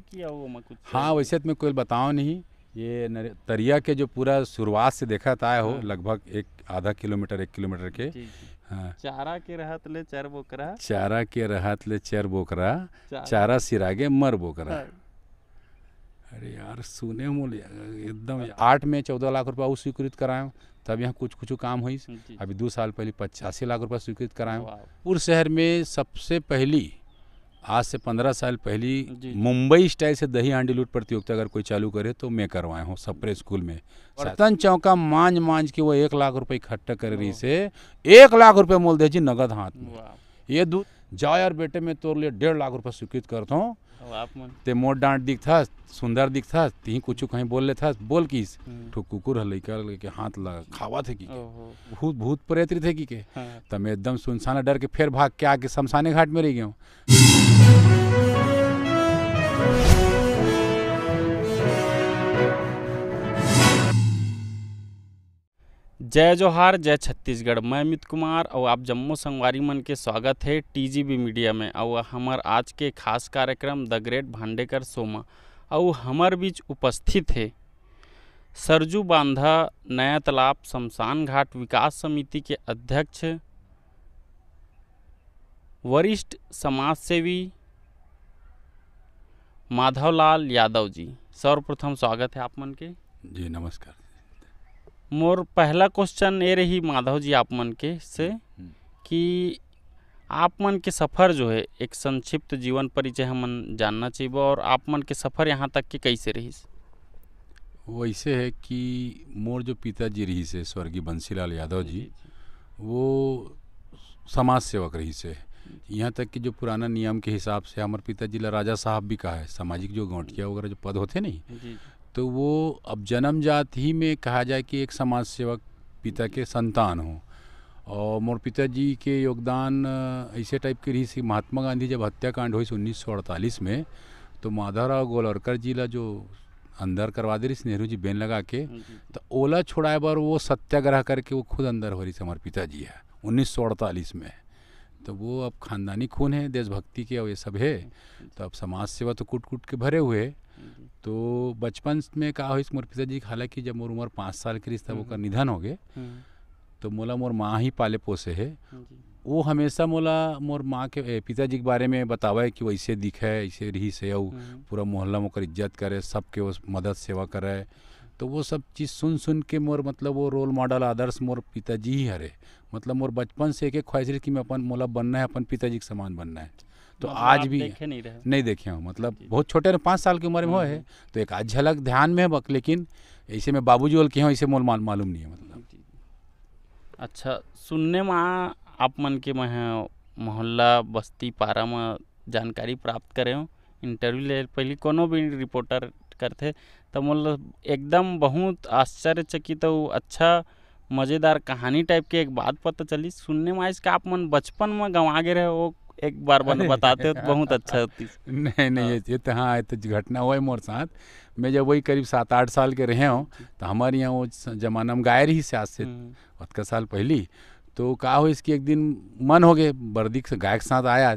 किया हुआ कुछ हाँ वैसे तो मैं कोई बताओ नहीं ये तरिया के जो पूरा शुरुआत से देखा था हो हाँ। लगभग एक आधा किलोमीटर एक किलोमीटर के हाँ। चारा के रहत ले चर बोकरा चारा के रहत ले चर बोकरा चारा, सिरागे मर बोकरा हाँ। अरे यार सुने मोल एकदम आठ में चौदह लाख रुपया वो स्वीकृत कराए तब यहाँ कुछ कुछ काम हुई अभी दो साल पहले पचासी लाख रुपया स्वीकृत कराए पूरे शहर में सबसे पहली आज से पंद्रह साल पहली मुंबई स्टाइल से दही हांडी लूट प्रतियोगिता अगर कोई चालू करे तो मैं करवाया हूँ सप्रे स्कूल में सतन चौका मांझ मांझ के वो एक लाख रुपए इकट्ठा कर रही से एक लाख रुपए मोल दे जी नगद हाथ में ये दूध जाओ यार बेटे में तोर लिए डेढ़ लाख रुपए स्वीकृत करता हूँ ते मोर डांट दिख था सुंदर दिख था तीन कुछ कहीं बोल ले था बोल की तो कुकुर लड़का लेके हाथ लगा खावा थे की भूत भूत प्रेत्री थे की के हाँ। तब एकदम सुनसाना डर के फिर भाग के आके शमशाने घाट में रह गया हूँ जय जोहार जय छत्तीसगढ़ मैं अमित कुमार और आप जम्मू संगवारी मन के स्वागत है टीजीबी मीडिया में और हमार आज के खास कार्यक्रम द ग्रेट भांडेकर सोमा और हमार बीच उपस्थित है सरजू बांधा नया तालाब शमशान घाट विकास समिति के अध्यक्ष वरिष्ठ समाजसेवी माधवलाल यादव जी सर्वप्रथम स्वागत है आप मन के जी नमस्कार मोर पहला क्वेश्चन ये रही माधव जी आप मन के से हम्म, हम्म। कि आप मन के सफ़र जो है एक संक्षिप्त जीवन परिचय हमन जानना चाहिए और आप मन के सफ़र यहाँ तक के कैसे रही वैसे है कि मोर जो पिताजी रही से स्वर्गीय बंसीलाल यादव जी वो समाज सेवक रही से यहाँ तक कि जो पुराना नियम के हिसाब से हमारे पिताजी ला राजा साहब भी कहा है सामाजिक जो गौटिया वगैरह जो पद होते नहीं तो वो अब जन्म जात ही में कहा जाए कि एक समाज सेवक पिता के संतान हो और मोर पिताजी के योगदान ऐसे टाइप के रही महात्मा गांधी जब हत्याकांड हुई उन्नीस सौ अड़तालीस में तो माधवराव गोलवरकर जी ला जो अंदर करवा दे रही नेहरू जी बेन लगा के तो ओला छोड़ाए बार वो सत्याग्रह करके वो खुद अंदर हो रही हमारे पिताजी है उन्नीस में तो वो अब खानदानी खून है देशभक्ति के और ये सब है तो अब समाज सेवा तो कुट कुट के भरे हुए तो बचपन में कहा हो मोर पिताजी हालांकि जब मोर उम्र पाँच साल के रिश्ता वो हम्म। निधन हो गए हम्म। तो मोला मोर माँ ही पाले पोसे है हाँ वो हमेशा मोला मोर माँ के पिताजी के बारे में है कि वैसे दिखे ऐसे रही से हम्म। पूरा मोहल्ला में इज्जत करे सबके उस मदद सेवा करे तो वो सब चीज़ सुन सुन के मोर मतलब वो रोल मॉडल आदर्श मोर पिताजी ही हरे मतलब मोर बचपन से एक एक ख्वाहिश रही कि मैं अपन मोला बनना है अपन पिताजी के समान बनना है तो मतलब आज भी देखे नहीं, रहे। नहीं देखे हूँ मतलब बहुत छोटे ना पाँच साल की उम्र में हो है हम्म, हम्म। तो एक आज झलक ध्यान में है बक लेकिन ऐसे में बाबू जी बोल के हूँ ऐसे मोल मालूम नहीं है मतलब अच्छा सुनने में आप मन के मैं मोहल्ला बस्ती पारा में जानकारी प्राप्त करे हूँ इंटरव्यू ले पहले कोनो भी रिपोर्टर करते तो मतलब एकदम बहुत आश्चर्यचकित तो अच्छा मज़ेदार कहानी टाइप के एक बात पता चली सुनने में आज का आप मन बचपन में गंवा गए रहे वो एक बार बन बताते हो तो बहुत अच्छा होती नहीं नहीं हाँ। ये तो हाँ तो घटना हुआ है मोर साथ मैं जब वही करीब सात आठ साल के रहे हूँ तो हमारे यहाँ वो जमाना में गाय रही सियाज से हम्म। का साल पहली तो कहा हो इसकी एक दिन मन हो गए बर्दी गाय के साथ आया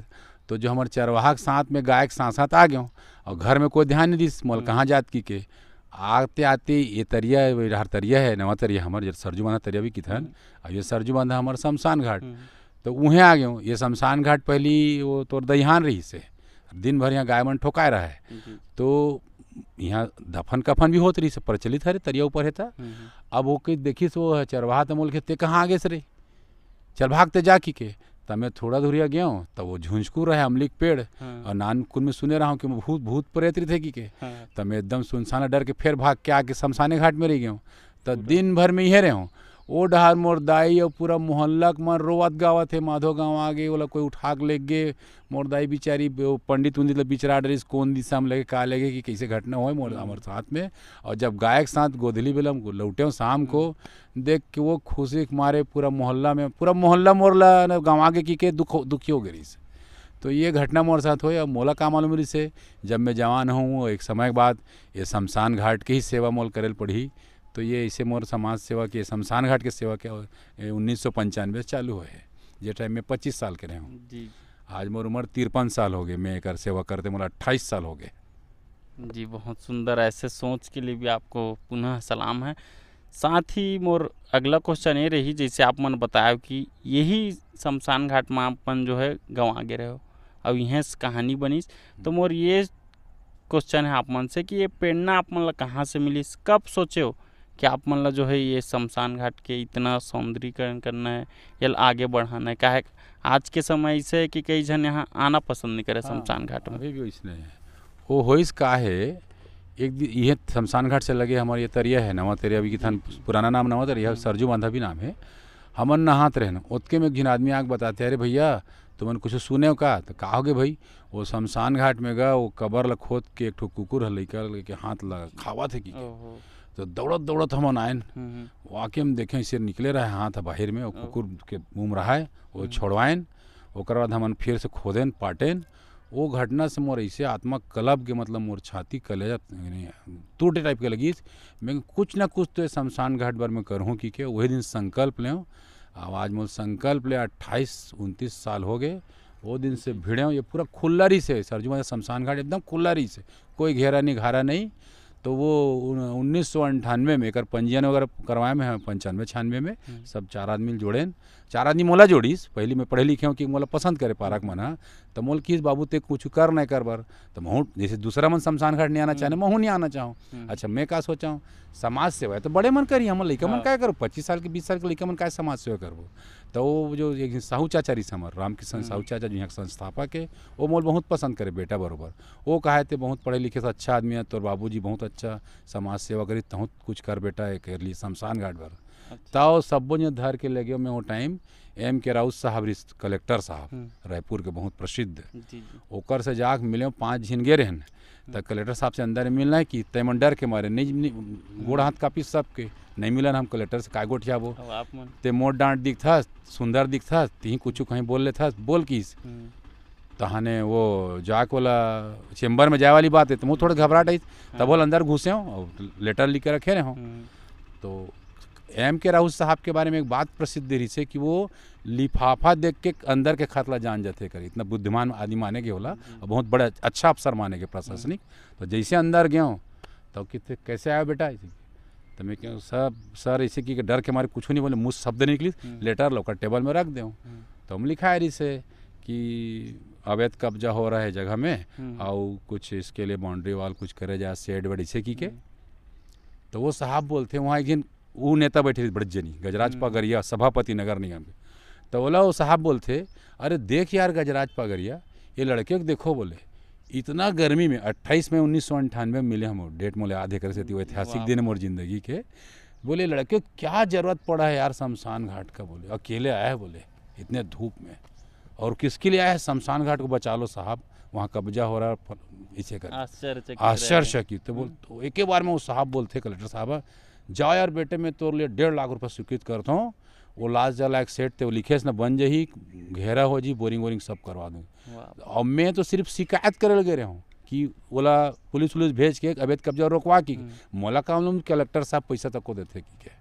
तो जो हमारे चरवाहा के साथ में गाय के साथ साथ आ गया और घर में कोई ध्यान नहीं दी मोल हम्म। कहाँ जात की के आते आते ये तरिया हर तरिया है नवा तरिया हमारे सरजू बांधा तरिया भी कितन और हम्म। ये सरजू बांधा हमारे शमशान घाट हम्म। तो वह आ गए ये शमशान घाट पहली वो तोर दहान रही से दिन भर यहाँ गाय मन ठोकाए रहा है तो यहाँ दफन कफन भी होत रही से प्रचलित है तरिया ऊपर है था हम्म, अब वो देखी से वो चरवाहा तमोल के ते कहाँ आगे से रही चल भागते जा के तो मैं थोड़ा दूरिया गया हूँ तो वो झुंझकू है अमलिक पेड़ हाँ। और नानकुन में सुने रहा हूँ कि भूत भूत प्रेत्री थे कि के हाँ। तो मैं एकदम सुनसाना डर के फिर भाग के आके शमशाने घाट में रह गया हूँ तो दिन भर में ही रहे हूँ वो डहार मोर दाई और पूरा मोहल्लक मन रोवत गावत है माधो गाँव आगे वाला कोई उठा के ले गए मोर दाई बिचारी पंडित उंडित बिचरा ड्रेस कौन दिशा में लगे कहा लगे कि कैसे घटना हो मोर हम्म। हमारे साथ में और जब गायक साथ गोधली बेलम हम लौटे शाम को हम्म। देख के वो खुशी मारे पूरा मोहल्ला में पूरा मोहल्ला मोरला गाँव आगे की के दुख दुखी हो गई तो ये घटना मोर साथ हुई और मोला का मालूम रही से जब मैं जवान हूँ एक समय के बाद ये शमशान घाट की ही सेवा मोल करेल पड़ी तो ये इसे मोर समाज सेवा के शमशान घाट के सेवा के उन्नीस सौ पंचानवे चालू हुए है जे टाइम में पच्चीस साल के रहे हूँ आज मोर उम्र तिरपन साल हो गए मैं एक सेवा करते मोर अट्ठाईस साल हो गए जी बहुत सुंदर ऐसे सोच के लिए भी आपको पुनः सलाम है साथ ही मोर अगला क्वेश्चन ये रही जैसे आप मन बताया कि यही शमशान घाट में अपन जो है गंवा गए रहे हो और यहाँ कहानी बनी तो मोर ये क्वेश्चन है आप मन से कि ये प्रेरणा आप मन कहाँ से मिली कब सोचे हो कि आप मन लो जो है ये शमशान घाट के इतना सौंदर्यीकरण करना है या आगे बढ़ाना है काहे आज के समय ऐसे है कि कई जन यहाँ आना पसंद नहीं करे हाँ, शमशान घाट में अभी भी वैसने है वो इस का है एक दिन यह शमशान घाट से लगे हमारे ये तरिया है नवा तरिया अभी थान पुराना नाम नवा तरिया सरजू बांधा भी नाम है हमन नहात रहना उतके में जिन आदमी आग बताते अरे भैया तुमन कुछ सुने हो का तो कहोगे होगे भाई वो शमशान घाट में गा वो कबर ल खोद के एक ठो कुकुर हल के हाथ लगा खावा थे कि तो दौड़त दौड़त हम आयन वाक्य में देखें सिर निकले रहे हाथ बाहर में कुकुर के घूम रहा है वो हम्म। छोड़वाएन और हम फिर से खोदेन पाटेन वो घटना से मोर ऐसे आत्मा कलब के मतलब मोर छाती कलेजा टूटे टाइप के लगी मैं कुछ ना कुछ तो शमशान घाट भर में करूँ कि के वही दिन संकल्प लें आवाज मोर संकल्प ले अट्ठाईस उनतीस साल हो गए वो दिन से भिड़े ये पूरा खुल्लरी से सरजुमा शमशान घाट एकदम खुल्लरी से कोई घेरा नहीं घारा नहीं तो वो उन्नीस सौ अंठानवे में कर पंजीयन वगैरह करवाए में पंचानवे छियानवे में हम्म। सब चार आदमी जोड़े चार आदमी मोला जोड़ीस पहली मैं पढ़े लिखे हूँ कि मोला पसंद करे पारक मना हाँ। तो मोल किस बाबू ते कुछ कर नहीं कर बार तो महू जैसे दूसरा मन शमशान घाट नहीं आना चाहे हम्म। महू नहीं आना चाहूँ हम्म। अच्छा मैं क्या सोचा हूँ समाज सेवा है तो बड़े मन करिए हम लड़का मन हाँ। क्या करो पच्चीस साल के बीस साल के लड़का मन का समाज सेवा करो तो वो जो साहू चाचा रही हमर रामकिशन हम्म। साहू चाचा जो यहाँ संस्थापक है वो मोल बहुत पसंद करे बेटा बरोबर वो कहा थे बहुत पढ़े लिखे से अच्छा आदमी है तो बाबू जी बहुत अच्छा समाज सेवा करी तहुत कुछ कर बेटा कर लिए शमशान घाट पर तो सब जो धर के लगे में वो टाइम एम के राउत साहब कलेक्टर साहब हम्म। रायपुर के बहुत प्रसिद्ध ओकर से जाके मिले पाँच झिन गे रहन हम्म। तो कलेक्टर साहब से अंदर मिलना है कि तय डर के मारे नहीं गोड़ हाथ कापी सबके नहीं मिलन हम कलेक्टर से काय गोठियाबो ते मोट डांट दिख था सुंदर दिख था तीन कुछ कहीं बोल ले था बोल किस हम्म। तहने वो जाक वाला चेम्बर में जाए वाली बात है तो मुँह थोड़ा घबराट आई तब हाँ। बोल अंदर घुसे हो और लेटर लिख के रखे रहे हों तो एम के राहुल साहब के बारे में एक बात प्रसिद्ध रही है कि वो लिफाफा देख के अंदर के खतला जान जाते कर इतना बुद्धिमान आदमी माने के होला और बहुत बड़ा अच्छा अफसर माने के प्रशासनिक तो जैसे अंदर गए तो कितने कैसे आया बेटा तो मैं क्यों सर सर ऐसे कि डर के मारे कुछ नहीं बोले मुझ शब्द निकली हम्म। लेटर लोकर टेबल में रख दें हम्म। तो हम लिखा है इसे कि अवैध कब्जा हो रहा है जगह में हम्म। और कुछ इसके लिए बाउंड्री वाल कुछ करे जाए सेड वेड इसे की के तो वो साहब बोलते हैं वहाँ एक दिन वो नेता बैठे थे बड़जनी गजराज हम्म। पागरिया सभापति नगर निगम के तो बोला वो साहब बोलते अरे देख यार गजराज पागरिया ये लड़के को देखो बोले इतना गर्मी में 28 में उन्नीस सौ अंठानवे में मिले हम डेट मोले आधे कर सकती वो ऐतिहासिक दिन मोर जिंदगी के बोले लड़के क्या ज़रूरत पड़ा है यार शमशान घाट का बोले अकेले आया है बोले इतने धूप में और किसके लिए आया है शमशान घाट को बचा लो साहब वहाँ कब्जा हो रहा है इसे कर आश्चर्य तो बोल हम्म। तो एक बार में वो साहब बोलते कलेक्टर साहब जाओ यार बेटे मैं तोर लिए डेढ़ लाख रुपये स्वीकृत करता हूँ वो लास्ट जला एक सेट थे वो लिखे ना बन ही घेरा हो जी बोरिंग वोरिंग सब करवा दूँ और मैं तो सिर्फ शिकायत करे गए हूँ कि बोला पुलिस वुलिस भेज के अवैध कब्जा रोकवा की हम्म। मोला का मालूम कलेक्टर साहब पैसा तक तो को देते कि क्या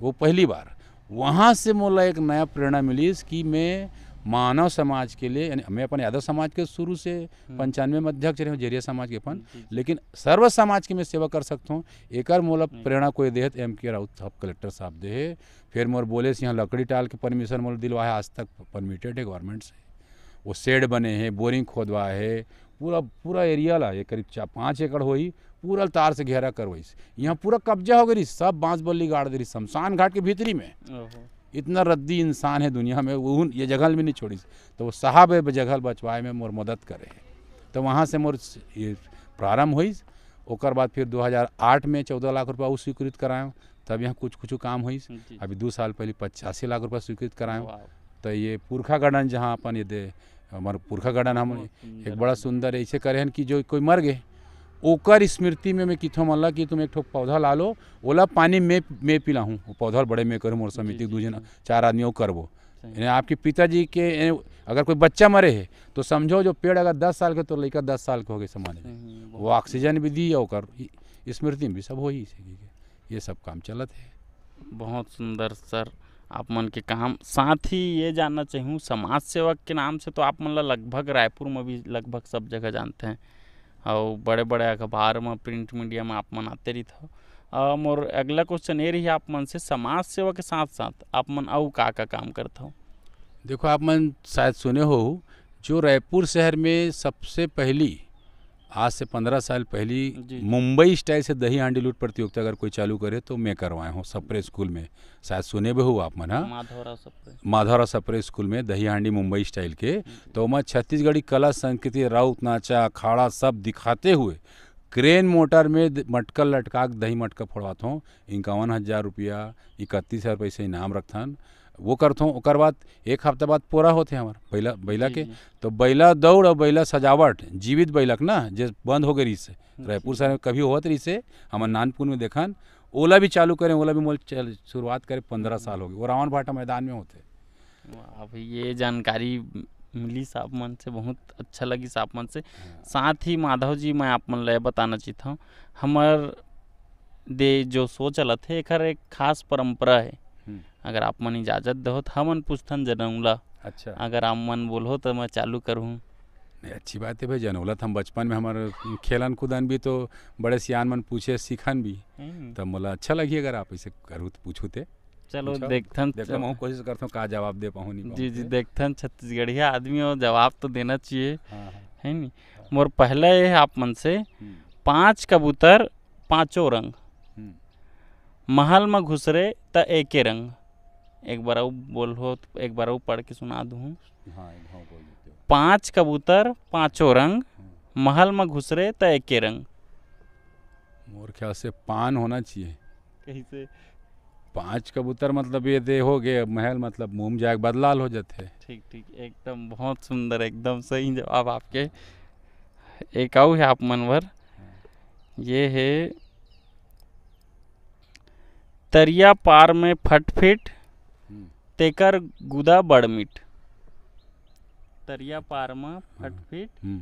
वो पहली बार वहाँ से मोला एक नया प्रेरणा मिली कि मैं मानव समाज के लिए यानी मैं अपन यादव समाज के शुरू से हम्म। पंचानवे में अध्यक्ष रहे हूँ जेरिया समाज के अपन लेकिन सर्व समाज की मैं सेवा कर सकता हूँ एक मोला प्रेरणा कोई देहत तो एम के राउत साहब कलेक्टर साहब है फिर मोर बोले से यहाँ लकड़ी टाल के परमिशन मोल दिलवा है आज तक परमिटेड है गवर्नमेंट से वो शेड बने हैं बोरिंग खोदवा है पूरा पूरा एरिया ला ये करीब चार पाँच एकड़ हो पूरा तार से घेरा करवाई यहाँ पूरा कब्जा हो गई रही सब बांस बल्ली गाड़ दे रही शमशान घाट के भीतरी में इतना रद्दी इंसान है दुनिया में वो ये जगह भी नहीं छोड़ी तो वो साहब है जगह बचवाए में मोर मदद करे तो वहाँ से मोर प्रारंभ हुई और बाद फिर 2008 में 14 लाख रुपया वो स्वीकृत कराए तब यहाँ कुछ कुछ काम हुई अभी दो साल पहले पचासी लाख रुपया स्वीकृत कराए तो ये पुरखा गार्डन जहाँ अपन ये दे हमारे पुरखा गार्डन हम एक बड़ा सुंदर ऐसे करे हैं कि जो कोई मर गए ओकर स्मृति में मैं किथो मल्ला कि तुम एक ठो पौधा ला लो ओला पानी मैं मैं पिलाऊँ पौधा बड़े में करूँ मोर समिति दू जन चार आदमी वो करबो यानी आपके पिताजी के अगर कोई बच्चा मरे है तो समझो जो पेड़ अगर दस साल के तो लड़का दस साल के हो गए समाज में वो ऑक्सीजन भी दी और स्मृति में भी सब हो ही ये सब काम चलत है बहुत सुंदर सर आप मन के काम साथ ही ये जानना चाहूँ समाज सेवक के नाम से तो आप मतलब लगभग रायपुर में भी लगभग सब जगह जानते हैं और बड़े बड़े अखबार में प्रिंट मीडिया में आप मन आते रही था मोर अगला क्वेश्चन ये रही आप मन से समाज सेवा के साथ साथ आप मन और का का काम करता हो देखो आप मन शायद सुने हो जो रायपुर शहर में सबसे पहली आज से पंद्रह साल पहली मुंबई स्टाइल से दही हांडी लूट प्रतियोगिता अगर कोई चालू करे तो मैं करवाया हूँ सप्रे स्कूल में शायद सुने भी हो आप मना माधौरा सप्रे स्कूल में दही हांडी मुंबई स्टाइल के तो मैं छत्तीसगढ़ी कला संस्कृति राउत नाचा अखाड़ा सब दिखाते हुए क्रेन मोटर में मटका लटका दही मटका फोड़वाता हूँ इक्यावन हज़ार रुपया इकतीस हज़ार पैसे इनाम रखता वो करता हूँ ओकर बाद एक हफ्ता बाद पूरा होते हमार बैला बैला के तो बैला दौड़ और बैला सजावट जीवित बैलक ना जो बंद हो गई रही से रायपुर शहर में कभी होते रही से हमार नानपुर में देखन ओला भी चालू करें ओला भी मोल शुरुआत करें पंद्रह साल हो गए वो रावण भाटा मैदान में होते अब ये जानकारी मिली साहब मन से बहुत अच्छा लगी साहब मन से हाँ। साथ ही माधव जी मैं आप मन ला बताना चाहता हूँ हमार दे जो सोच चलत है एक, एक खास परंपरा है अगर आप मन इजाज़त दो तो हमन पूछथन जनौला अच्छा अगर आप मन बोलो तो मैं चालू करूँ नहीं अच्छी बात है भाई जनौलत हम बचपन में हमारे खेलन कूदन भी तो बड़े सियान मन पूछे सीखन भी तो मोला अच्छा लगी अगर आप इसे करूँ तो पूछू ते चलो देखथन देखता हूँ कोशिश करता हूँ कहाँ जवाब दे पाऊँ नहीं जी जी देखथन छत्तीसगढ़िया आदमी हो जवाब तो देना चाहिए हाँ, हाँ। है नी मोर पहला है आप मन से हम्म। पांच कबूतर पांचों रंग हम्म। महल में घुसरे त एक रंग हाँ। एक बार बोल हो एक बार पढ़ के सुना दूँ हाँ, पांच कबूतर पांचों रंग हाँ। महल में घुसरे तो एक के रंग मोर ख्याल से पान होना चाहिए कैसे पांच कबूतर मतलब ये दे हो गए महल मतलब मुम जाग बदलाल हो जाते ठीक ठीक एकदम बहुत सुंदर एकदम सही जवाब आपके एक आऊ है आप मनवर हाँ। ये है तरिया पार में फटफिट तेकर गुदा बड़मिट तरिया पारमा हाँ। फटफिट हम्म,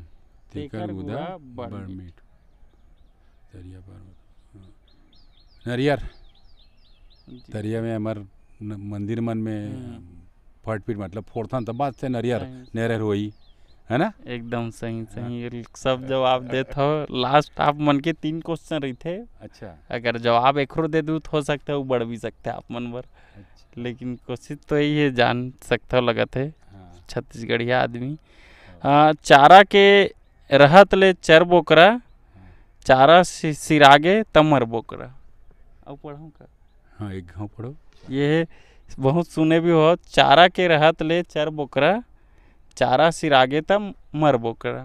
तेकर गुदा बड़मिट तरिया पारमा हाँ। नरियर तरिया में हमार मंदिर मन में हाँ। फटफिट मतलब फोड़ता तब बात से नरियर नरियर हुई है ना एकदम सही हाँ। सही सब जवाब देत तो लास्ट आप मन के तीन क्वेश्चन रही थे अच्छा अगर जवाब एक दे तो हो सकता है वो बढ़ भी सकते आप मन भर अच्छा। लेकिन कोशिश तो यही है जान सकता लगत है हाँ। छत्तीसगढ़िया आदमी हाँ।, हाँ। चारा के रहत ले चर बोकरा हाँ। चारा सिरागे तमर बोकरा अब पढ़ो का हाँ एक गाँव पढ़ो ये बहुत सुने भी हो चारा के रहत ले चर बोकरा चारा ચારા સી રાગેતા મર बोकरा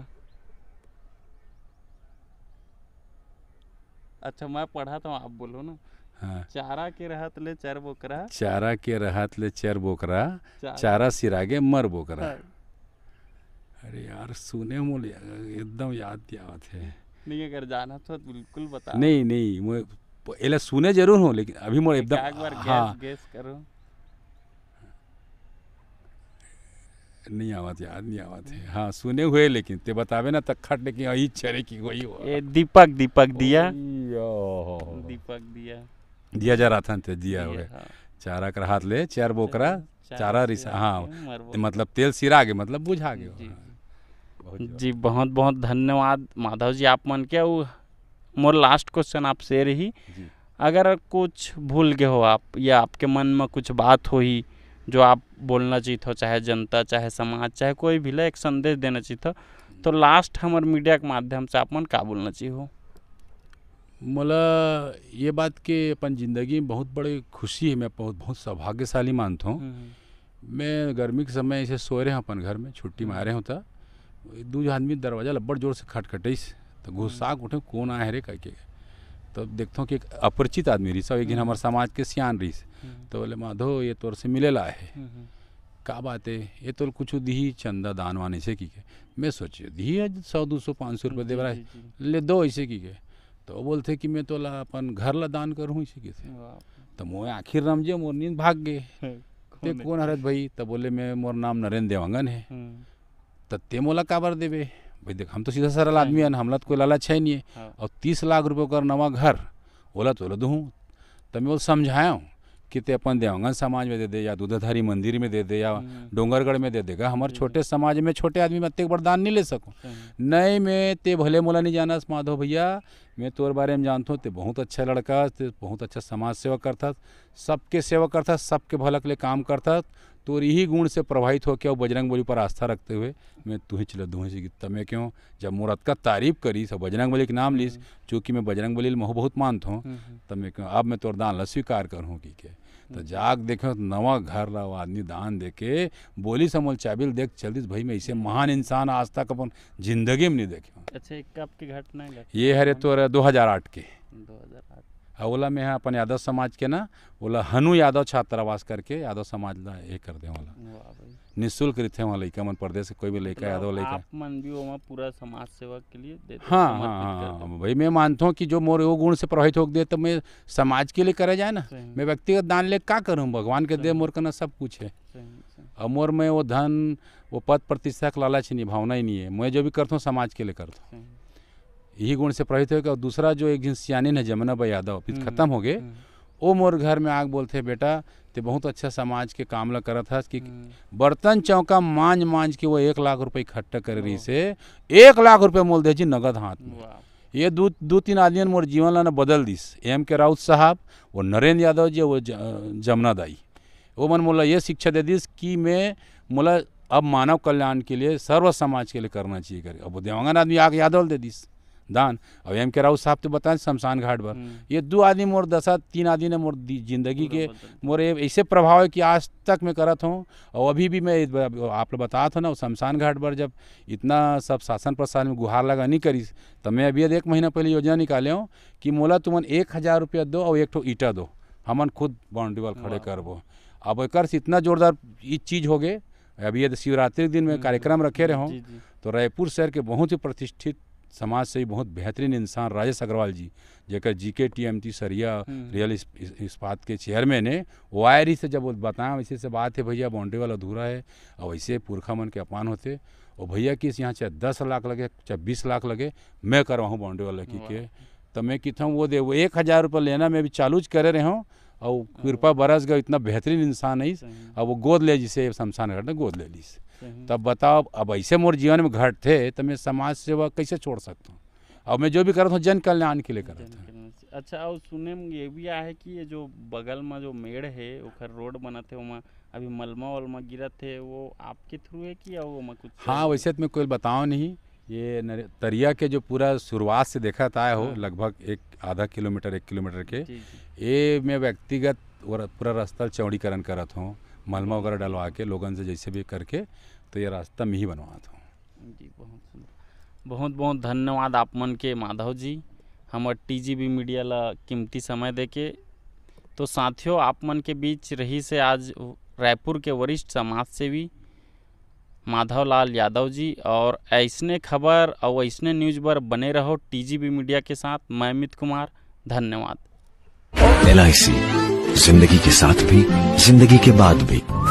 अच्छा मैं पढ़ा था तो आप बोलो ना हाँ। चारा के रहत ले चर बोकरा चारा के रहत ले चर बोकरा चारा, चारा सिरागे मर बोकरा हाँ। अरे यार सुने एकदम याद आवत है नहीं अगर जाना तो बिल्कुल बता नहीं नहीं मैं सुने जरूर हूँ लेकिन अभी मोर एकदम हाँ गेस करो नहीं आवाज याद नहीं आवत है हाँ सुने हुए लेकिन ते बतावे ना तक खट लेकिन वही छरे की वही हो ये दीपक दीपक दिया दीपक दिया दिया जा रहा था ते दिया हुए हाँ। चारा कर हाथ ले चार बोकरा चारा रिसा हाँ मतलब तेल सिरा गए मतलब बुझा गए जी बहुत बहुत धन्यवाद माधव जी आप मन के मोर लास्ट क्वेश्चन आपसे रही अगर कुछ भूल गए हो आप या आपके मन में कुछ बात हो ही जो आप बोलना चाहिए हो चाहे जनता चाहे समाज चाहे कोई भी ला एक संदेश देना चाहिए तो लास्ट हमारे मीडिया के माध्यम से आप मन का बोलना चाहिए हो मोला ये बात कि अपन ज़िंदगी में बहुत बड़ी खुशी है मैं बहुत बहुत सौभाग्यशाली मानता हूँ हम्म, हम्म। मैं गर्मी के समय ऐसे सोए रहे अपन घर में छुट्टी मारे हम्म। हूँ तो दू आदमी दरवाज़ा लब्बड़ जोर से खटखटे तो घुस्सा उठे कौन आए रे के तो देखता हूँ कि एक अपरिचित आदमी रही सब एक दिन हम्म। हमारे समाज के सियान रही हम्म। तो बोले माधो ये तोर से मिले ला है हम्म, का बात है ये तो कुछ दी चंदा दान वान ऐसे की के मैं सोचिए दी है सौ दो सौ पाँच सौ रुपये दे रहा है ले दो ऐसे की के तो बोलते कि मैं तो ला अपन घर ला दान करूँ इसी की से तो मोए आखिर रमजे मोर नींद भाग गए ते तो कौन हरत भाई तो बोले मैं मोर नाम नरेंद्र देवांगन है तो ते मोला काबर देवे भाई देख हम तो सीधा सरल हम्म। आदमी है हमला तो कोई लालच है नहीं है हाँ। और तीस लाख रुपये का नवा घर ओला तो बोला दूँ तब मैं बोल समझाया कि ते अपन देवगन समाज में दे दे या दूधाधारी मंदिर में दे दे या हम्म। डोंगरगढ़ में दे देगा हमारे हम्म। छोटे समाज में छोटे आदमी में अत्येक वरदान नहीं ले सकूँ नए में ते भले मोला नहीं जाना माधव भैया मैं तोर बारे में जानता हूँ तो बहुत अच्छा लड़का तो बहुत अच्छा समाज सेवा करता सबके सेवा करता सबके भलक ले काम करता तो यही गुण से प्रभावित होकर और बजरंग बली पर आस्था रखते हुए मैं तुह चल दूँ से गीता क्यों जब मोरत का तारीफ करी सब बजरंग बली के नाम लीस हम्म। चूँकि मैं बजरंग बली महो बहुत मानता हूँ हम्म, हम्म। तब मैं क्यों अब मैं तोर दान स्वीकार करूँ की क्या तो जाग देखो नवा घर रहो आदमी दान देके बोली समोल चाबिल देख चलिस भाई मैं इसे महान इंसान आज तक अपन जिंदगी में नहीं देखे अच्छा कब की घटना ये हरे तो दो हजार आठ के दो हजार आठ ओला में है अपन यादव समाज के ना बोला हनु यादव छात्रावास करके यादव समाज ला ये कर दे निःशुल्क रहते वहाँ लड़का मन प्रदेश कोई भी लड़का यादव लड़का मन भी वहाँ पूरा समाज सेवा के लिए देते हाँ हाँ हाँ, हाँ भाई मैं मानता हूँ कि जो मोर वो गुण से प्रभावित हो गए तो मैं समाज के लिए करे जाए ना मैं व्यक्तिगत दान ले क्या करूँ भगवान के दे मोर करना सब कुछ है और मोर में वो धन वो पद प्रतिष्ठा का लालच नहीं भावना ही नहीं है मैं जो भी करता हूँ समाज के लिए करता हूँ यही गुण से प्रभावित होगा और दूसरा जो एक जिन सियानिन है जमुना भाई यादव हम्म, खत्म हो गए हम्म। वो मोर घर में आग बोलते बेटा ते बहुत अच्छा समाज के काम ला करत हस कि हम्म। बर्तन चौका मांझ मांझ के वो एक लाख रुपए इकट्ठा कर रही से एक लाख रुपए मोल दे जी नगद हाथ में ये दो दो तीन आदमी मोर जीवन ला बदल दिस एम के राउत साहब वो नरेंद्र यादव जी वो जमुना दाई वो मन मोला ये शिक्षा दे दिस कि मैं मोला अब मानव कल्याण के लिए सर्व समाज के लिए करना चाहिए करे अब देवांगन आदमी आग यादव दे दिस दान अब एम के राउत साहब तो बताएं शमशान घाट पर हम्म। ये दो आदमी मोर दशा तीन आदमी ने मोर जिंदगी के मोर ऐसे प्रभाव है कि आज तक मैं करत हूँ और अभी भी मैं आप लोग बतात था ना शमशान घाट पर जब इतना सब शासन प्रशासन में गुहार लगा नहीं करी तो मैं अभी एक महीना पहले योजना निकाले हूँ कि मोला तुम्हें एक हज़ार रुपया दो और एक ठो ईटा दो हमन खुद बाउंड्री वाल खड़े करबो अब एक से इतना जोरदार चीज़ हो गए अभी यदि तो शिवरात्रि के दिन में हम्म। कार्यक्रम रखे रहे हों तो रायपुर शहर के बहुत ही प्रतिष्ठित समाज से ही बहुत बेहतरीन इंसान राजेश अग्रवाल जी जेकर जी हम्म। के टी एम टी सरिया रियल इस्पात के चेयरमैन है वो आयरी से जब वो बताया वैसे से बात है भैया बाउंड्री वाला अधूरा है और वैसे पुरखा मन के अपमान होते और भैया किस यहाँ चाहे दस लाख लगे चाहे बीस लाख लगे मैं हूँ बाउंड्री वाला की के तो मैं कित वो दे वो एक हज़ार रुपये लेना मैं भी चालूज करे रहे हूँ और हाँ। कृपा बरस गए इतना बेहतरीन इंसान है अब वो गोद ले जिसे शमशान घाट ने गोद ले ली तब तो बताओ अब ऐसे मोर जीवन में घट थे तो मैं समाज सेवा कैसे छोड़ सकता हूँ और मैं जो भी करता हूँ जन कल्याण के लिए रहा था अच्छा और सुने में ये भी है कि ये जो बगल में जो मेड़ है ओखर रोड बना थे वहाँ अभी मलमा वलमा गिरा थे वो आपके थ्रू है कि वो कुछ हाँ वैसे तो मैं कोई बताओ नहीं ये तरिया के जो पूरा शुरुआत से देखा आया हो हाँ। लगभग एक आधा किलोमीटर एक किलोमीटर के ये मैं व्यक्तिगत पूरा रास्ता चौड़ीकरण करत हूँ मलमा वगैरह डलवा के लोगन से जैसे भी करके तो ये रास्ता मैं ही बनवा था जी बहुत बहुत बहुत धन्यवाद आप मन के Madhav ji T G B media ला कीमती समय देके तो साथियों आप मन के बीच रही से आज रायपुर के वरिष्ठ समाज सेवी माधव लाल यादव जी और ऐसने खबर और ऐसने न्यूज पर बने रहो टी जी बी मीडिया के साथ मैं अमित कुमार धन्यवाद एल जिंदगी के साथ भी जिंदगी के बाद भी